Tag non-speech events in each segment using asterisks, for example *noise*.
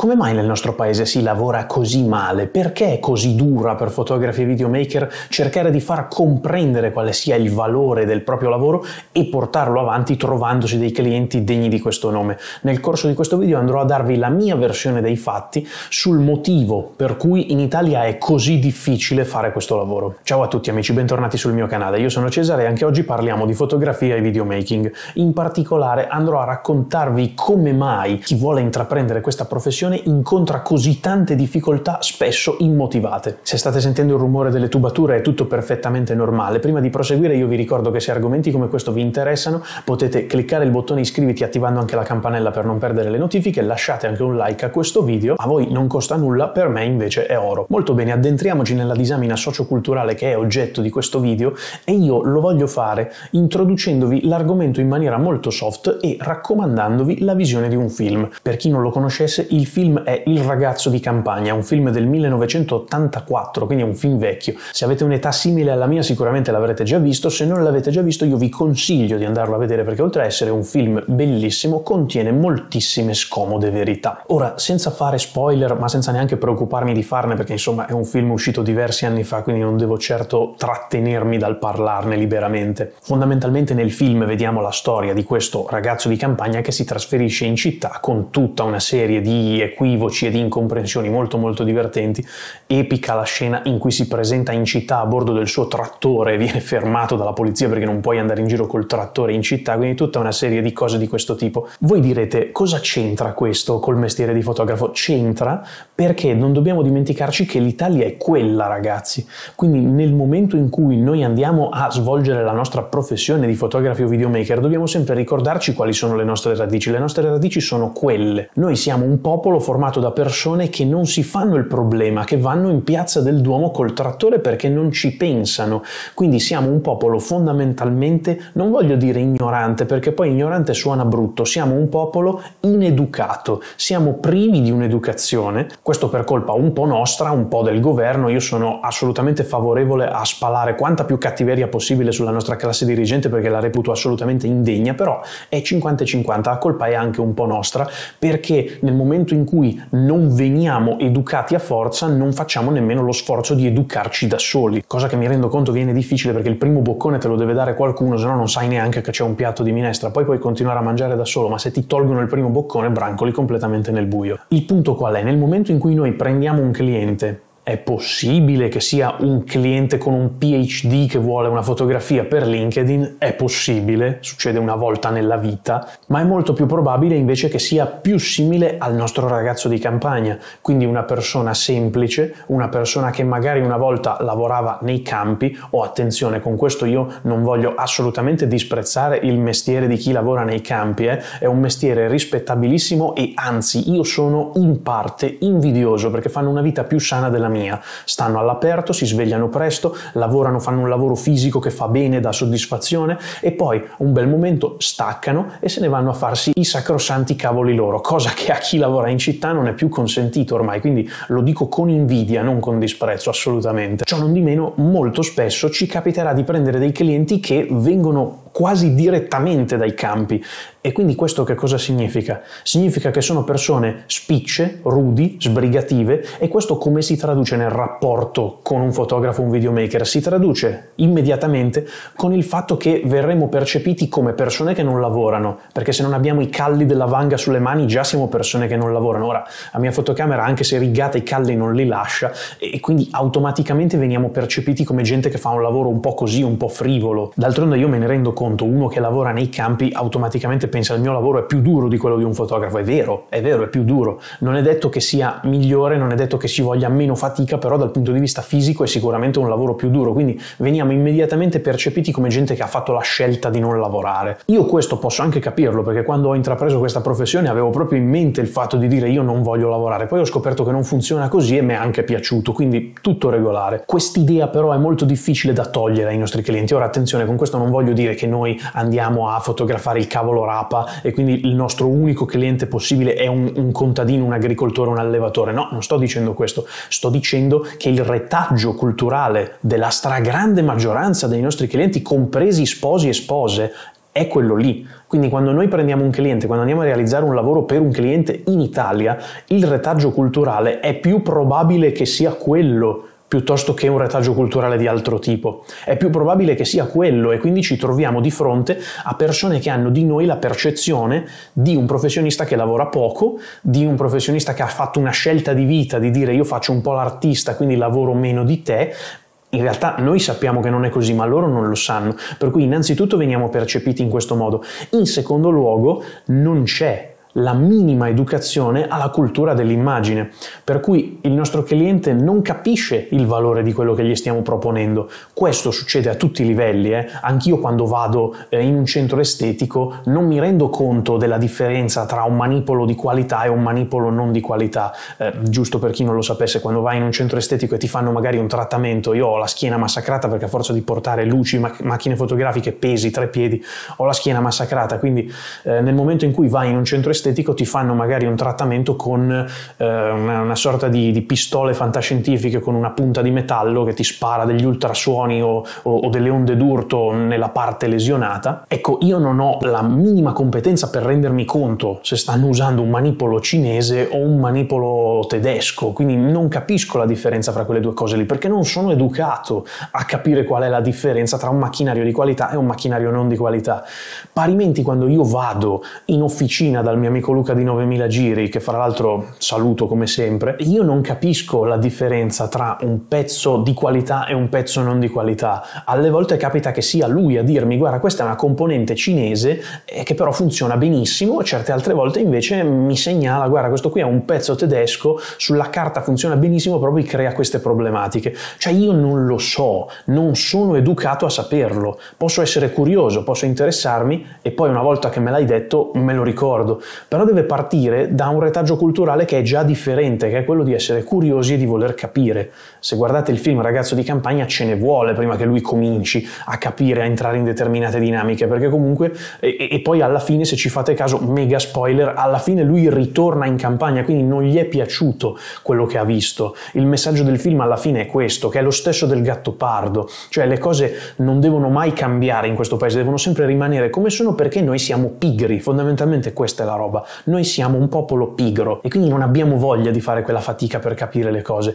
Come mai nel nostro paese si lavora così male? Perché è così dura per fotografi e videomaker cercare di far comprendere quale sia il valore del proprio lavoro e portarlo avanti trovandosi dei clienti degni di questo nome? Nel corso di questo video andrò a darvi la mia versione dei fatti sul motivo per cui in Italia è così difficile fare questo lavoro. Ciao a tutti amici, bentornati sul mio canale. Io sono Cesare e anche oggi parliamo di fotografia e videomaking. In particolare andrò a raccontarvi come mai chi vuole intraprendere questa professione produzione incontra così tante difficoltà spesso immotivate. Se state sentendo il rumore delle tubature è tutto perfettamente normale. Prima di proseguire io vi ricordo che se argomenti come questo vi interessano potete cliccare il bottone iscriviti attivando anche la campanella per non perdere le notifiche, lasciate anche un like a questo video, a voi non costa nulla, per me invece è oro. Molto bene, addentriamoci nella disamina socioculturale che è oggetto di questo video e io lo voglio fare introducendovi l'argomento in maniera molto soft e raccomandandovi la visione di un film. Per chi non lo conoscesse, il film film è Il ragazzo di campagna, un film del 1984, quindi è un film vecchio. Se avete un'età simile alla mia sicuramente l'avrete già visto, se non l'avete già visto io vi consiglio di andarlo a vedere perché oltre a essere un film bellissimo contiene moltissime scomode verità. Ora, senza fare spoiler, ma senza neanche preoccuparmi di farne perché insomma è un film uscito diversi anni fa, quindi non devo certo trattenermi dal parlarne liberamente. Fondamentalmente nel film vediamo la storia di questo ragazzo di campagna che si trasferisce in città con tutta una serie di equivoci e di incomprensioni molto molto divertenti, epica la scena in cui si presenta in città a bordo del suo trattore e viene fermato dalla polizia perché non puoi andare in giro col trattore in città, quindi tutta una serie di cose di questo tipo. Voi direte cosa c'entra questo col mestiere di fotografo? C'entra perché non dobbiamo dimenticarci che l'Italia è quella ragazzi, quindi nel momento in cui noi andiamo a svolgere la nostra professione di fotografi o videomaker dobbiamo sempre ricordarci quali sono le nostre radici, le nostre radici sono quelle, noi siamo un popolo popolo formato da persone che non si fanno il problema, che vanno in piazza del Duomo col trattore perché non ci pensano. Quindi siamo un popolo fondamentalmente, non voglio dire ignorante, perché poi ignorante suona brutto, siamo un popolo ineducato, siamo privi di un'educazione, questo per colpa un po' nostra, un po' del governo, io sono assolutamente favorevole a spalare quanta più cattiveria possibile sulla nostra classe dirigente perché la reputo assolutamente indegna, però è 50-50, la colpa è anche un po' nostra, perché nel momento in cui non veniamo educati a forza, non facciamo nemmeno lo sforzo di educarci da soli, cosa che mi rendo conto viene difficile perché il primo boccone te lo deve dare qualcuno, se no non sai neanche che c'è un piatto di minestra, poi puoi continuare a mangiare da solo, ma se ti tolgono il primo boccone brancoli completamente nel buio. Il punto qual è? Nel momento in cui noi prendiamo un cliente è possibile che sia un cliente con un PhD che vuole una fotografia per LinkedIn? È possibile, succede una volta nella vita, ma è molto più probabile invece che sia più simile al nostro ragazzo di campagna, quindi una persona semplice, una persona che magari una volta lavorava nei campi, o oh, attenzione, con questo io non voglio assolutamente disprezzare il mestiere di chi lavora nei campi, eh? è un mestiere rispettabilissimo e anzi io sono in parte invidioso perché fanno una vita più sana della mia mia. Stanno all'aperto, si svegliano presto, lavorano, fanno un lavoro fisico che fa bene, dà soddisfazione e poi un bel momento staccano e se ne vanno a farsi i sacrosanti cavoli loro, cosa che a chi lavora in città non è più consentito ormai, quindi lo dico con invidia, non con disprezzo assolutamente. Ciò non di meno, molto spesso ci capiterà di prendere dei clienti che vengono quasi direttamente dai campi e quindi questo che cosa significa? Significa che sono persone spicce, rudi, sbrigative e questo come si traduce nel rapporto con un fotografo, un videomaker? Si traduce immediatamente con il fatto che verremo percepiti come persone che non lavorano, perché se non abbiamo i calli della vanga sulle mani già siamo persone che non lavorano. Ora, la mia fotocamera anche se rigata i calli non li lascia e quindi automaticamente veniamo percepiti come gente che fa un lavoro un po' così, un po' frivolo. D'altronde io me ne rendo conto, uno che lavora nei campi automaticamente pensa pensa il mio lavoro è più duro di quello di un fotografo, è vero, è vero, è più duro, non è detto che sia migliore, non è detto che ci voglia meno fatica, però dal punto di vista fisico è sicuramente un lavoro più duro, quindi veniamo immediatamente percepiti come gente che ha fatto la scelta di non lavorare. Io questo posso anche capirlo perché quando ho intrapreso questa professione avevo proprio in mente il fatto di dire io non voglio lavorare, poi ho scoperto che non funziona così e mi è anche piaciuto, quindi tutto regolare. Quest'idea però è molto difficile da togliere ai nostri clienti, ora attenzione con questo non voglio dire che noi andiamo a fotografare il cavolo raro rapa e quindi il nostro unico cliente possibile è un, un contadino, un agricoltore, un allevatore. No, non sto dicendo questo, sto dicendo che il retaggio culturale della stragrande maggioranza dei nostri clienti, compresi sposi e spose, è quello lì. Quindi quando noi prendiamo un cliente, quando andiamo a realizzare un lavoro per un cliente in Italia, il retaggio culturale è più probabile che sia quello piuttosto che un retaggio culturale di altro tipo. È più probabile che sia quello e quindi ci troviamo di fronte a persone che hanno di noi la percezione di un professionista che lavora poco, di un professionista che ha fatto una scelta di vita di dire io faccio un po' l'artista, quindi lavoro meno di te, in realtà noi sappiamo che non è così, ma loro non lo sanno. Per cui innanzitutto veniamo percepiti in questo modo. In secondo luogo non c'è la minima educazione alla cultura dell'immagine, per cui il nostro cliente non capisce il valore di quello che gli stiamo proponendo. Questo succede a tutti i livelli, eh. anch'io quando vado eh, in un centro estetico non mi rendo conto della differenza tra un manipolo di qualità e un manipolo non di qualità. Eh, giusto per chi non lo sapesse, quando vai in un centro estetico e ti fanno magari un trattamento, io ho la schiena massacrata perché a forza di portare luci, mac- macchine fotografiche, pesi, tre piedi, ho la schiena massacrata, quindi eh, nel momento in cui vai in un centro estetico estetico ti fanno magari un trattamento con eh, una, una, sorta di, di, pistole fantascientifiche con una punta di metallo che ti spara degli ultrasuoni o, o, o delle onde d'urto nella parte lesionata. Ecco, io non ho la minima competenza per rendermi conto se stanno usando un manipolo cinese o un manipolo tedesco, quindi non capisco la differenza fra quelle due cose lì perché non sono educato a capire qual è la differenza tra un macchinario di qualità e un macchinario non di qualità. Parimenti quando io vado in officina dal mio mio amico Luca di 9000 giri, che fra l'altro saluto come sempre, io non capisco la differenza tra un pezzo di qualità e un pezzo non di qualità. Alle volte capita che sia lui a dirmi guarda questa è una componente cinese eh, che però funziona benissimo, certe altre volte invece mi segnala guarda questo qui è un pezzo tedesco, sulla carta funziona benissimo, proprio crea queste problematiche. Cioè io non lo so, non sono educato a saperlo, posso essere curioso, posso interessarmi e poi una volta che me l'hai detto me lo ricordo, però deve partire da un retaggio culturale che è già differente, che è quello di essere curiosi e di voler capire. Se guardate il film Ragazzo di campagna ce ne vuole prima che lui cominci a capire, a entrare in determinate dinamiche, perché comunque, e, e poi alla fine se ci fate caso, mega spoiler, alla fine lui ritorna in campagna, quindi non gli è piaciuto quello che ha visto. Il messaggio del film alla fine è questo, che è lo stesso del gatto pardo, cioè le cose non devono mai cambiare in questo paese, devono sempre rimanere come sono perché noi siamo pigri, fondamentalmente questa è la roba roba. Noi siamo un popolo pigro e quindi non abbiamo voglia di fare quella fatica per capire le cose.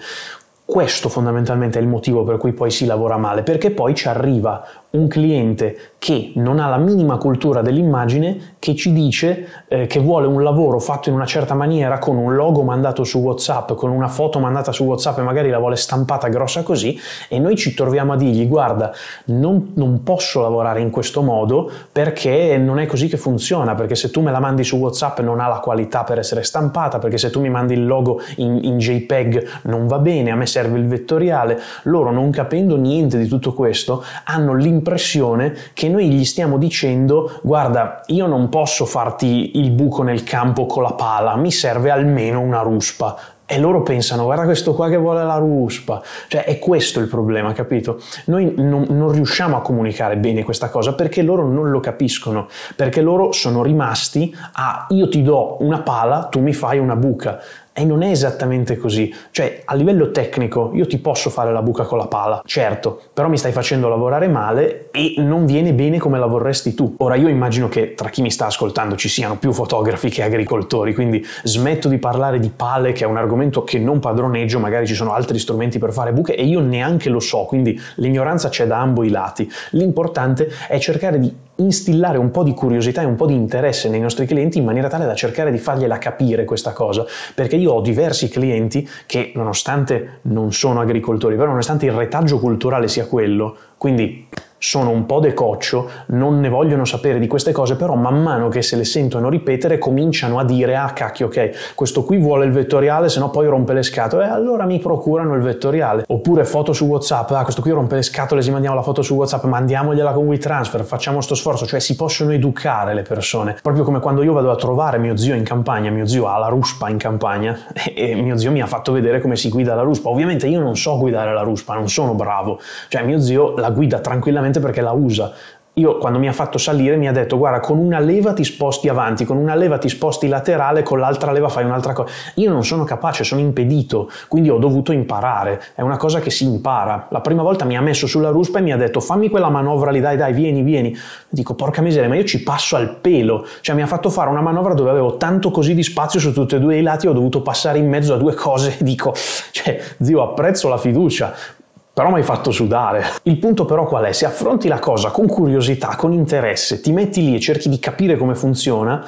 Questo fondamentalmente è il motivo per cui poi si lavora male, perché poi ci arriva un cliente che non ha la minima cultura dell'immagine, che ci dice eh, che vuole un lavoro fatto in una certa maniera, con un logo mandato su WhatsApp, con una foto mandata su WhatsApp e magari la vuole stampata grossa così, e noi ci troviamo a dirgli guarda, non, non posso lavorare in questo modo perché non è così che funziona, perché se tu me la mandi su WhatsApp non ha la qualità per essere stampata, perché se tu mi mandi il logo in, in JPEG non va bene, a me serve il vettoriale. Loro non capendo niente di tutto questo hanno l'impressione l'impressione che noi gli stiamo dicendo guarda io non posso farti il buco nel campo con la pala, mi serve almeno una ruspa, e loro pensano, guarda questo qua che vuole la ruspa. Cioè, è questo il problema, capito? Noi non, non, riusciamo a comunicare bene questa cosa perché loro non lo capiscono, perché loro sono rimasti a io ti do una pala, tu mi fai una buca. E non è esattamente così. Cioè, a livello tecnico, io ti posso fare la buca con la pala, certo, però mi stai facendo lavorare male e non viene bene come la vorresti tu. Ora, io immagino che tra chi mi sta ascoltando ci siano più fotografi che agricoltori, quindi smetto di parlare di pale, che è un argomento che non padroneggio, magari ci sono altri strumenti per fare buche e io neanche lo so, quindi l'ignoranza c'è da ambo i lati. L'importante è cercare di instillare un po' di curiosità e un po' di interesse nei nostri clienti in maniera tale da cercare di fargliela capire questa cosa, perché io ho diversi clienti che nonostante non sono agricoltori, però nonostante il retaggio culturale sia quello, quindi sono un po' decoccio, non ne vogliono sapere di queste cose, però man mano che se le sentono ripetere cominciano a dire ah cacchio ok, questo qui vuole il vettoriale, se no poi rompe le scatole, e allora mi procurano il vettoriale. Oppure foto su WhatsApp, ah questo qui rompe le scatole, se mandiamo la foto su WhatsApp, mandiamogliela con WeTransfer, facciamo sto sforzo, cioè si possono educare le persone, proprio come quando io vado a trovare mio zio in campagna, mio zio ha la ruspa in campagna *laughs* e mio zio mi ha fatto vedere come si guida la ruspa. Ovviamente io non so guidare la ruspa, non sono bravo, cioè mio zio la guida tranquillamente semplicemente perché la usa. Io quando mi ha fatto salire mi ha detto guarda con una leva ti sposti avanti, con una leva ti sposti laterale, con l'altra leva fai un'altra cosa. Io non sono capace, sono impedito, quindi ho dovuto imparare, è una cosa che si impara. La prima volta mi ha messo sulla ruspa e mi ha detto fammi quella manovra lì, dai dai, vieni, vieni. Dico porca miseria, ma io ci passo al pelo, cioè mi ha fatto fare una manovra dove avevo tanto così di spazio su tutti e due i lati, ho dovuto passare in mezzo a due cose *laughs* dico, cioè zio apprezzo la fiducia, però mi hai fatto sudare. Il punto però qual è? Se affronti la cosa con curiosità, con interesse, ti metti lì e cerchi di capire come funziona,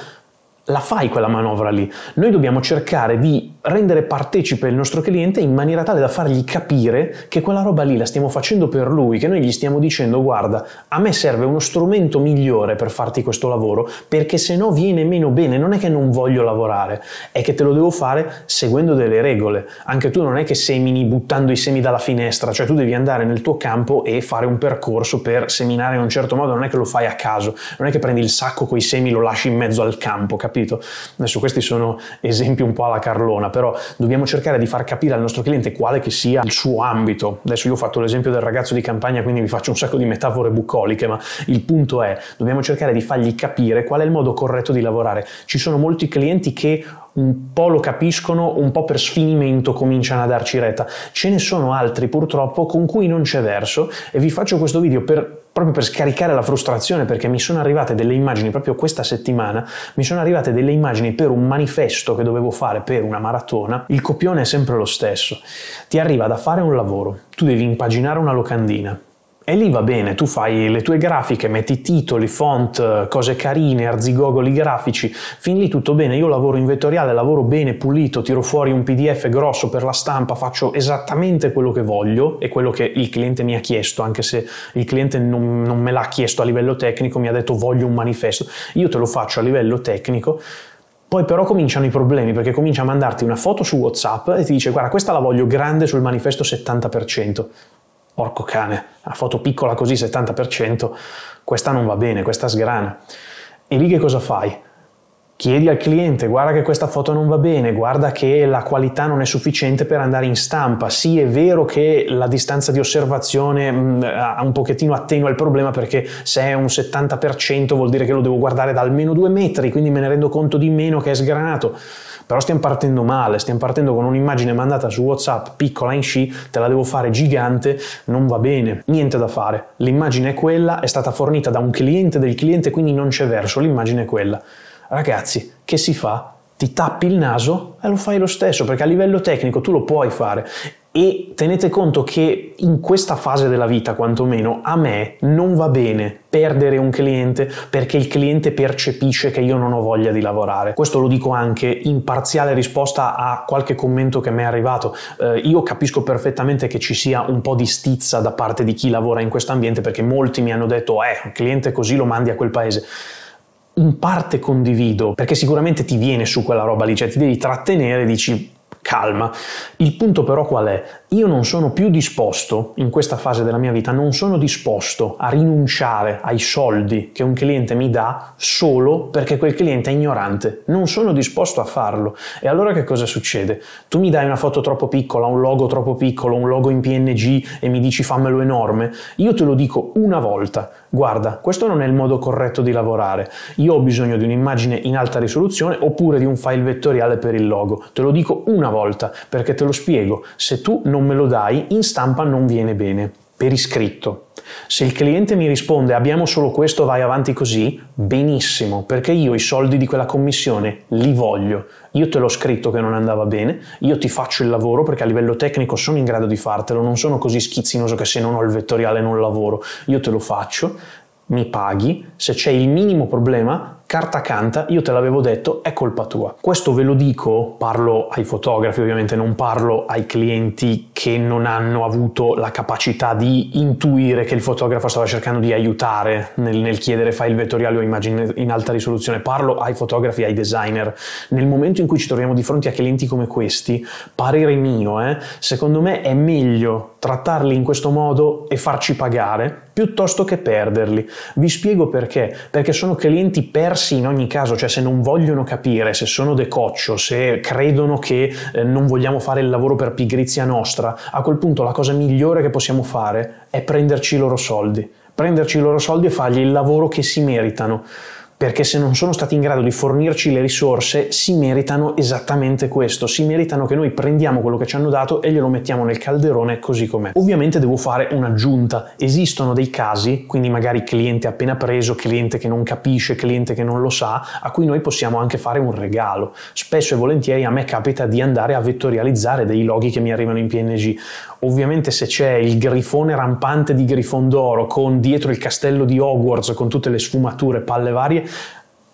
la fai quella manovra lì. Noi dobbiamo cercare di rendere partecipe il nostro cliente in maniera tale da fargli capire che quella roba lì la stiamo facendo per lui, che noi gli stiamo dicendo guarda, a me serve uno strumento migliore per farti questo lavoro, perché se no viene meno bene, non è che non voglio lavorare, è che te lo devo fare seguendo delle regole. Anche tu non è che semini buttando i semi dalla finestra, cioè tu devi andare nel tuo campo e fare un percorso per seminare in un certo modo, non è che lo fai a caso, non è che prendi il sacco con i semi e lo lasci in mezzo al campo, capito? Adesso questi sono esempi un po' alla Carlona però dobbiamo cercare di far capire al nostro cliente quale che sia il suo ambito. Adesso io ho fatto l'esempio del ragazzo di campagna, quindi vi faccio un sacco di metafore bucoliche, ma il punto è, dobbiamo cercare di fargli capire qual è il modo corretto di lavorare. Ci sono molti clienti che un po' lo capiscono, un po' per sfinimento cominciano a darci retta. Ce ne sono altri purtroppo con cui non c'è verso e vi faccio questo video per, proprio per scaricare la frustrazione perché mi sono arrivate delle immagini, proprio questa settimana, mi sono arrivate delle immagini per un manifesto che dovevo fare per una maratona. Il copione è sempre lo stesso. Ti arriva da fare un lavoro, tu devi impaginare una locandina, e lì va bene, tu fai le tue grafiche, metti titoli, font, cose carine, arzigogoli grafici, fin lì tutto bene. Io lavoro in vettoriale, lavoro bene, pulito, tiro fuori un PDF grosso per la stampa, faccio esattamente quello che voglio e quello che il cliente mi ha chiesto, anche se il cliente non, non me l'ha chiesto a livello tecnico, mi ha detto voglio un manifesto. Io te lo faccio a livello tecnico. Poi però cominciano i problemi perché comincia a mandarti una foto su WhatsApp e ti dice guarda questa la voglio grande sul manifesto 70%. Porco cane, a foto piccola così 70%, questa non va bene, questa sgrana. E lì che cosa fai? chiedi al cliente guarda che questa foto non va bene, guarda che la qualità non è sufficiente per andare in stampa, sì è vero che la distanza di osservazione mh, mm, un pochettino attenua il problema perché se è un 70% vuol dire che lo devo guardare da almeno due metri, quindi me ne rendo conto di meno che è sgranato, però stiamo partendo male, stiamo partendo con un'immagine mandata su Whatsapp piccola in sci, te la devo fare gigante, non va bene, niente da fare, l'immagine è quella, è stata fornita da un cliente del cliente, quindi non c'è verso, l'immagine è quella. Ragazzi, che si fa? Ti tappi il naso e lo fai lo stesso, perché a livello tecnico tu lo puoi fare. E tenete conto che in questa fase della vita, quantomeno, a me non va bene perdere un cliente perché il cliente percepisce che io non ho voglia di lavorare. Questo lo dico anche in parziale risposta a qualche commento che mi è arrivato. Eh, io capisco perfettamente che ci sia un po' di stizza da parte di chi lavora in questo ambiente perché molti mi hanno detto eh, un cliente così lo mandi a quel paese in parte condivido, perché sicuramente ti viene su quella roba lì, cioè ti devi trattenere e dici calma. Il punto però qual è? Io non sono più disposto, in questa fase della mia vita, non sono disposto a rinunciare ai soldi che un cliente mi dà solo perché quel cliente è ignorante. Non sono disposto a farlo. E allora che cosa succede? Tu mi dai una foto troppo piccola, un logo troppo piccolo, un logo in PNG e mi dici fammelo enorme. Io te lo dico una volta. Guarda, questo non è il modo corretto di lavorare. Io ho bisogno di un'immagine in alta risoluzione oppure di un file vettoriale per il logo. Te lo dico una volta volta, perché te lo spiego, se tu non me lo dai, in stampa non viene bene, per iscritto. Se il cliente mi risponde abbiamo solo questo, vai avanti così, benissimo, perché io i soldi di quella commissione li voglio. Io te l'ho scritto che non andava bene, io ti faccio il lavoro perché a livello tecnico sono in grado di fartelo, non sono così schizzinoso che se non ho il vettoriale non lavoro, io te lo faccio, mi paghi, se c'è il minimo problema carta canta, io te l'avevo detto, è colpa tua. Questo ve lo dico, parlo ai fotografi ovviamente, non parlo ai clienti che non hanno avuto la capacità di intuire che il fotografo stava cercando di aiutare nel, nel chiedere file vettoriali o immagini in alta risoluzione, parlo ai fotografi, ai designer. Nel momento in cui ci troviamo di fronte a clienti come questi, parere mio, eh, secondo me è meglio trattarli in questo modo e farci pagare piuttosto che perderli. Vi spiego perché, perché sono clienti per negarsi in ogni caso, cioè se non vogliono capire, se sono decoccio, se credono che eh, non vogliamo fare il lavoro per pigrizia nostra, a quel punto la cosa migliore che possiamo fare è prenderci i loro soldi, prenderci i loro soldi e fargli il lavoro che si meritano perché se non sono stati in grado di fornirci le risorse si meritano esattamente questo, si meritano che noi prendiamo quello che ci hanno dato e glielo mettiamo nel calderone così com'è. Ovviamente devo fare un'aggiunta, esistono dei casi, quindi magari cliente appena preso, cliente che non capisce, cliente che non lo sa, a cui noi possiamo anche fare un regalo. Spesso e volentieri a me capita di andare a vettorializzare dei loghi che mi arrivano in PNG. Ovviamente se c'è il grifone rampante di Grifondoro con dietro il castello di Hogwarts con tutte le sfumature, palle varie,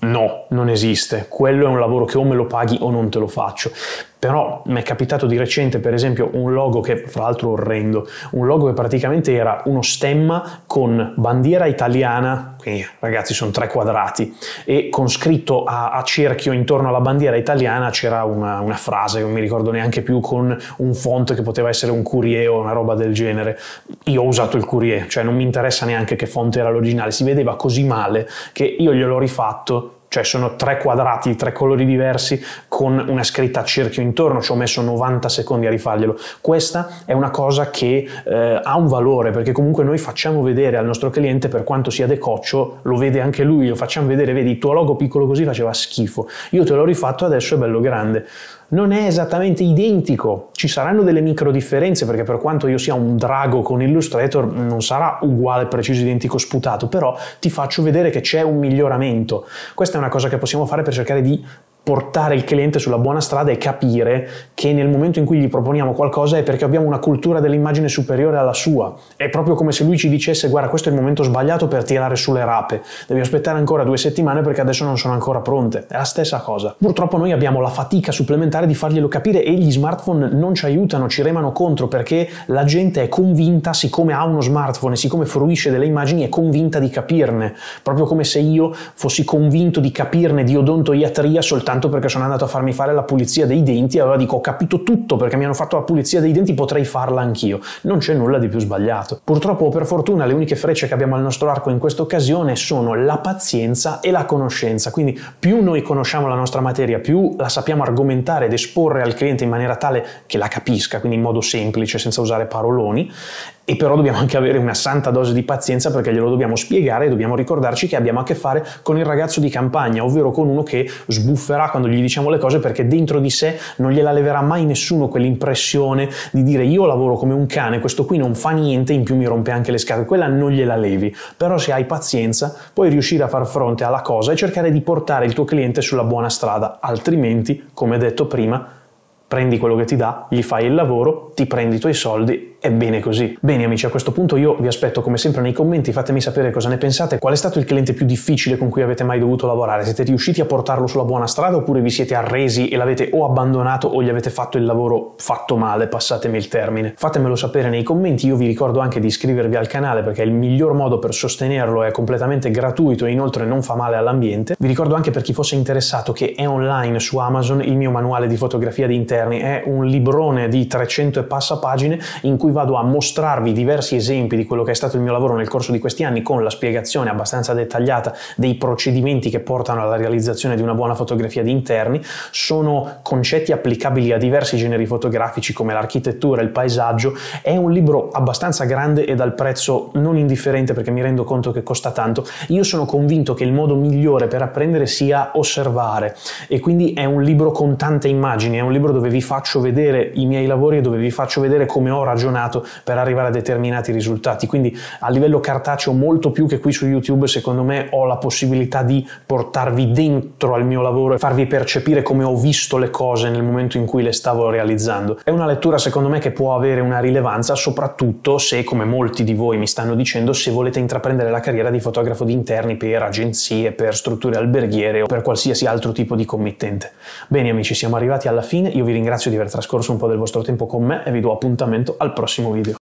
No, non esiste. Quello è un lavoro che o me lo paghi o non te lo faccio però mi è capitato di recente per esempio un logo che fra l'altro orrendo, un logo che praticamente era uno stemma con bandiera italiana, quindi ragazzi sono tre quadrati, e con scritto a, a cerchio intorno alla bandiera italiana c'era una, una, frase, non mi ricordo neanche più, con un font che poteva essere un Curie o una roba del genere. Io ho usato il Curie, cioè non mi interessa neanche che font era l'originale, si vedeva così male che io gliel'ho rifatto cioè sono tre quadrati di tre colori diversi con una scritta a cerchio intorno, ci ho messo 90 secondi a rifarglielo. Questa è una cosa che eh, ha un valore perché comunque noi facciamo vedere al nostro cliente per quanto sia decoccio, lo vede anche lui, lo facciamo vedere, vedi il tuo logo piccolo così faceva schifo, io te l'ho rifatto adesso è bello grande non è esattamente identico. Ci saranno delle micro differenze perché per quanto io sia un drago con Illustrator non sarà uguale, preciso, identico, sputato, però ti faccio vedere che c'è un miglioramento. Questa è una cosa che possiamo fare per cercare di portare il cliente sulla buona strada e capire che nel momento in cui gli proponiamo qualcosa è perché abbiamo una cultura dell'immagine superiore alla sua. È proprio come se lui ci dicesse guarda questo è il momento sbagliato per tirare sulle rape, devi aspettare ancora due settimane perché adesso non sono ancora pronte. È la stessa cosa. Purtroppo noi abbiamo la fatica supplementare di farglielo capire e gli smartphone non ci aiutano, ci remano contro perché la gente è convinta, siccome ha uno smartphone e siccome fruisce delle immagini, è convinta di capirne. Proprio come se io fossi convinto di capirne di odontoiatria soltanto soltanto perché sono andato a farmi fare la pulizia dei denti e allora dico ho capito tutto perché mi hanno fatto la pulizia dei denti, potrei farla anch'io. Non c'è nulla di più sbagliato. Purtroppo o per fortuna le uniche frecce che abbiamo al nostro arco in questa occasione sono la pazienza e la conoscenza, quindi più noi conosciamo la nostra materia, più la sappiamo argomentare ed esporre al cliente in maniera tale che la capisca, quindi in modo semplice, senza usare paroloni, e però dobbiamo anche avere una santa dose di pazienza perché glielo dobbiamo spiegare e dobbiamo ricordarci che abbiamo a che fare con il ragazzo di campagna, ovvero con uno che sbufferà quando gli diciamo le cose perché dentro di sé non gliela leverà mai nessuno quell'impressione di dire io lavoro come un cane, questo qui non fa niente, in più mi rompe anche le scarpe, quella non gliela levi, però se hai pazienza puoi riuscire a far fronte alla cosa e cercare di portare il tuo cliente sulla buona strada, altrimenti, come detto prima, prendi quello che ti dà, gli fai il lavoro, ti prendi i tuoi soldi è bene così. Bene amici, a questo punto io vi aspetto come sempre nei commenti, fatemi sapere cosa ne pensate, qual è stato il cliente più difficile con cui avete mai dovuto lavorare, siete riusciti a portarlo sulla buona strada oppure vi siete arresi e l'avete o abbandonato o gli avete fatto il lavoro fatto male, passatemi il termine. Fatemelo sapere nei commenti, io vi ricordo anche di iscrivervi al canale perché il miglior modo per sostenerlo è completamente gratuito e inoltre non fa male all'ambiente. Vi ricordo anche per chi fosse interessato che è online su Amazon il mio manuale di fotografia di interni, è un librone di 300 e passa pagine in cui cui vado a mostrarvi diversi esempi di quello che è stato il mio lavoro nel corso di questi anni con la spiegazione abbastanza dettagliata dei procedimenti che portano alla realizzazione di una buona fotografia di interni, sono concetti applicabili a diversi generi fotografici come l'architettura, il paesaggio, è un libro abbastanza grande e dal prezzo non indifferente perché mi rendo conto che costa tanto, io sono convinto che il modo migliore per apprendere sia osservare e quindi è un libro con tante immagini, è un libro dove vi faccio vedere i miei lavori e dove vi faccio vedere come ho ragionato ragionato per arrivare a determinati risultati. Quindi a livello cartaceo molto più che qui su YouTube, secondo me ho la possibilità di portarvi dentro al mio lavoro e farvi percepire come ho visto le cose nel momento in cui le stavo realizzando. È una lettura secondo me che può avere una rilevanza soprattutto se, come molti di voi mi stanno dicendo, se volete intraprendere la carriera di fotografo di interni per agenzie, per strutture alberghiere o per qualsiasi altro tipo di committente. Bene amici, siamo arrivati alla fine, io vi ringrazio di aver trascorso un po' del vostro tempo con me e vi do appuntamento al prossimo próximo vídeo.